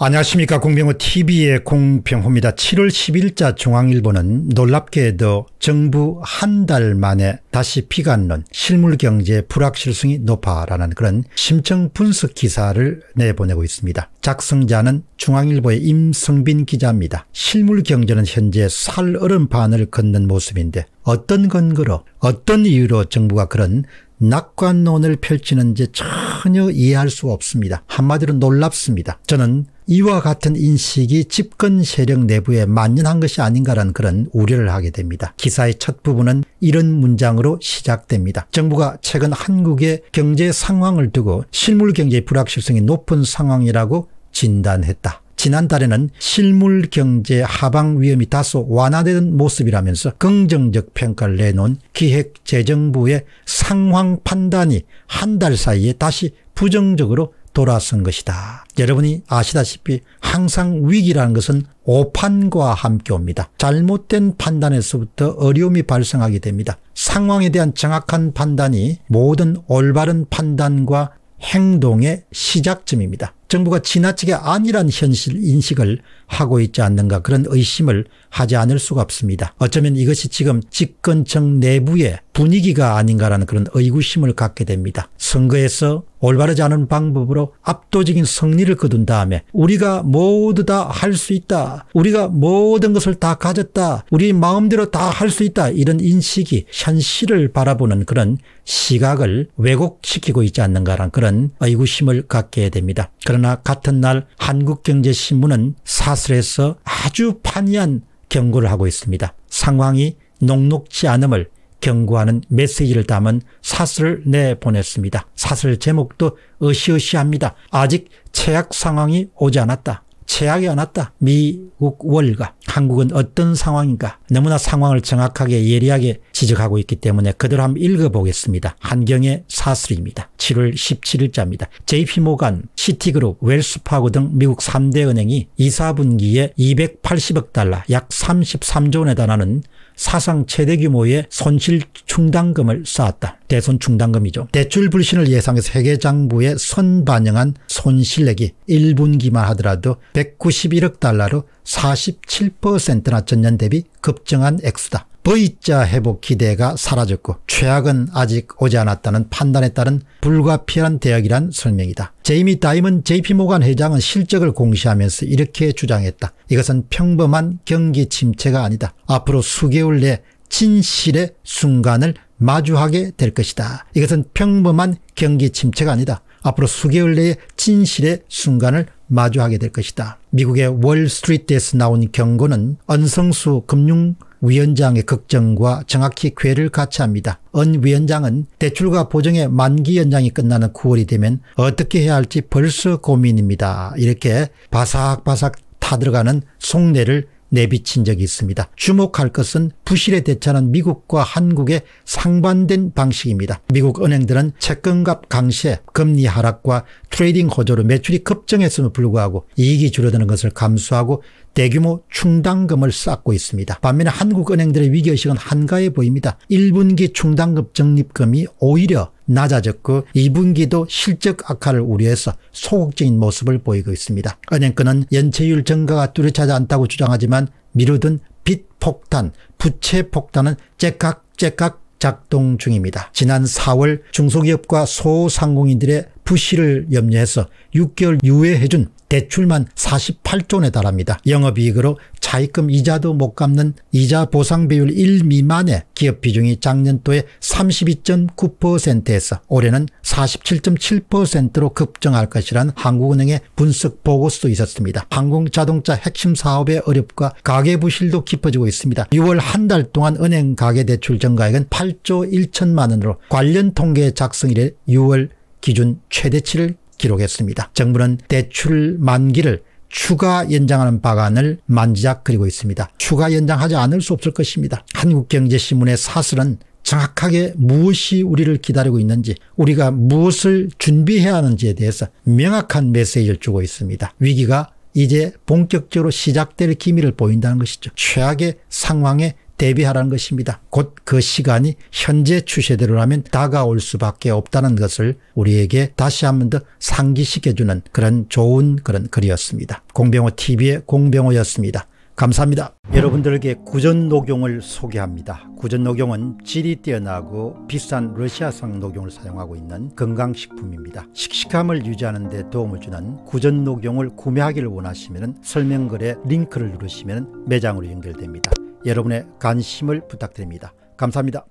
안녕하십니까 공병호TV의 공병호입니다. 7월 10일자 중앙일보는 놀랍게도 정부 한 달 만에 다시 피가는 안 실물경제 불확실성이 높아라는 그런 심층 분석 기사를 내보내고 있습니다. 작성자는 중앙일보의 임성빈 기자입니다. 실물경제는 현재 살얼음반을 걷는 모습인데 어떤 근거로 어떤 이유로 정부가 그런 낙관론을 펼치는지 전혀 이해할 수 없습니다. 한마디로 놀랍습니다. 저는 이와 같은 인식이 집권 세력 내부에 만연한 것이 아닌가라는 그런 우려를 하게 됩니다. 기사의 첫 부분은 이런 문장으로 시작됩니다. 정부가 최근 한국의 경제 상황을 두고 실물 경제의 불확실성이 높은 상황이라고 진단했다. 지난달에는 실물 경제 하방 위험이 다소 완화된 모습이라면서 긍정적 평가를 내놓은 기획재정부의 상황 판단이 한 달 사이에 다시 부정적으로 돌아선 것이다. 여러분이 아시다시피 항상 위기라는 것은 오판과 함께 옵니다. 잘못된 판단에서부터 어려움이 발생하게 됩니다. 상황에 대한 정확한 판단이 모든 올바른 판단과 행동의 시작점입니다. 정부가 지나치게 안일한 현실 인식을 하고 있지 않는가 그런 의심을 하지 않을 수가 없습니다. 어쩌면 이것이 지금 집권층 내부의 분위기가 아닌가라는 그런 의구심을 갖게 됩니다. 선거에서 올바르지 않은 방법으로 압도적인 승리를 거둔 다음에 우리가 모두 다 할 수 있다. 우리가 모든 것을 다 가졌다. 우리 마음대로 다 할 수 있다. 이런 인식이 현실을 바라보는 그런 시각을 왜곡시키고 있지 않는가라는 그런 의구심을 갖게 됩니다. 그러나 같은 날 한국경제신문은 사설에서 아주 판이한 경고를 하고 있습니다. 상황이 녹록지 않음을 경고하는 메시지를 담은 사슬을 내보냈습니다. 사슬 제목도 으시으시합니다. 아직 최악 상황이 오지 않았다. 최악이 안 왔다. 미국 월가. 한국은 어떤 상황인가. 너무나 상황을 정확하게 예리하게 지적하고 있기 때문에 그대로 한번 읽어보겠습니다. 한경의 사슬입니다. 7월 17일자입니다. JP모간, 시티그룹, 웰스파고 등 미국 3대 은행이 2, 4분기에 280억 달러 약 33조 원에 달하는 사상 최대 규모의 손실 충당금을 쌓았다. 대손 충당금이죠. 대출 불신을 예상해서 회계장부에 선반영한 손실액이 1분기만 하더라도 191억 달러로 47%나 전년 대비 급증한 액수다. V자 회복 기대가 사라졌고 최악은 아직 오지 않았다는 판단에 따른 불가피한 대학이란 설명이다. 제이미 다임은 JP모간 회장은 실적을 공시하면서 이렇게 주장했다. 이것은 평범한 경기 침체가 아니다. 앞으로 수개월 내 진실의 순간을 마주하게 될 것이다. 이것은 평범한 경기 침체가 아니다. 앞으로 수개월 내에 진실의 순간을 마주하게 될 것이다. 미국의 월스트리트에서 나온 경고는 언성수 금융 위원장의 걱정과 정확히 궤를 같이합니다. 언 위원장은 대출과 보증의 만기 연장이 끝나는 9월이 되면 어떻게 해야 할지 벌써 고민입니다. 이렇게 바삭바삭 타들어가는 속내를 내비친 적이 있습니다. 주목할 것은 부실에 대처는 미국과 한국의 상반된 방식입니다. 미국 은행들은 채권값 강세, 금리 하락과 트레이딩 호조로 매출이 급증했음에 불구하고 이익이 줄어드는 것을 감수하고 대규모 충당금을 쌓고 있습니다. 반면에 한국은행들의 위기의식은 한가해 보입니다. 1분기 충당금 적립금이 오히려 낮아졌고 2분기도 그 실적 악화를 우려해서 소극적인 모습을 보이고 있습니다. 은행권은 연체율 증가가 뚜렷하지 않다고 주장하지만 미루든 빚 폭탄, 부채 폭탄은 째깍째깍 작동 중입니다. 지난 4월 중소기업과 소상공인들의 부실을 염려해서 6개월 유예해준 대출만 48조 원에 달합니다. 영업이익으로 차입금 이자도 못 갚는 이자 보상 비율 1 미만의 기업 비중이 작년도에 32.9%에서 올해는 47.7%로 급증할 것이란 한국은행의 분석 보고서도 있었습니다. 항공자동차 핵심 사업의 어렵과 가계부실도 깊어지고 있습니다. 6월 한 달 동안 은행 가계대출 증가액은 8조 1천만 원으로 관련 통계 작성일에 6월 기준 최대치를 기록했습니다. 정부는 대출 만기를 추가 연장하는 방안을 만지작그리고 있습니다. 추가 연장하지 않을 수 없을 것입니다. 한국경제신문의 사설은 정확하게 무엇이 우리를 기다리고 있는지 우리가 무엇을 준비해야 하는지에 대해서 명확한 메시지를 주고 있습니다. 위기가 이제 본격적으로 시작될 기미를 보인다는 것이죠. 최악의 상황에 대비하라는 것입니다. 곧 그 시간이 현재 추세대로라면 다가올 수밖에 없다는 것을 우리에게 다시 한 번 더 상기시켜주는 그런 좋은 그런 글이었습니다. 공병호TV의 공병호였습니다. 감사합니다. 여러분들에게 구전 녹용을 소개합니다. 구전 녹용은 질이 뛰어나고 비싼 러시아성 녹용을 사용하고 있는 건강식품입니다. 식식함을 유지하는 데 도움을 주는 구전 녹용을 구매하기를 원하시면 설명글에 링크를 누르시면 매장으로 연결됩니다. 여러분의 관심을 부탁드립니다. 감사합니다.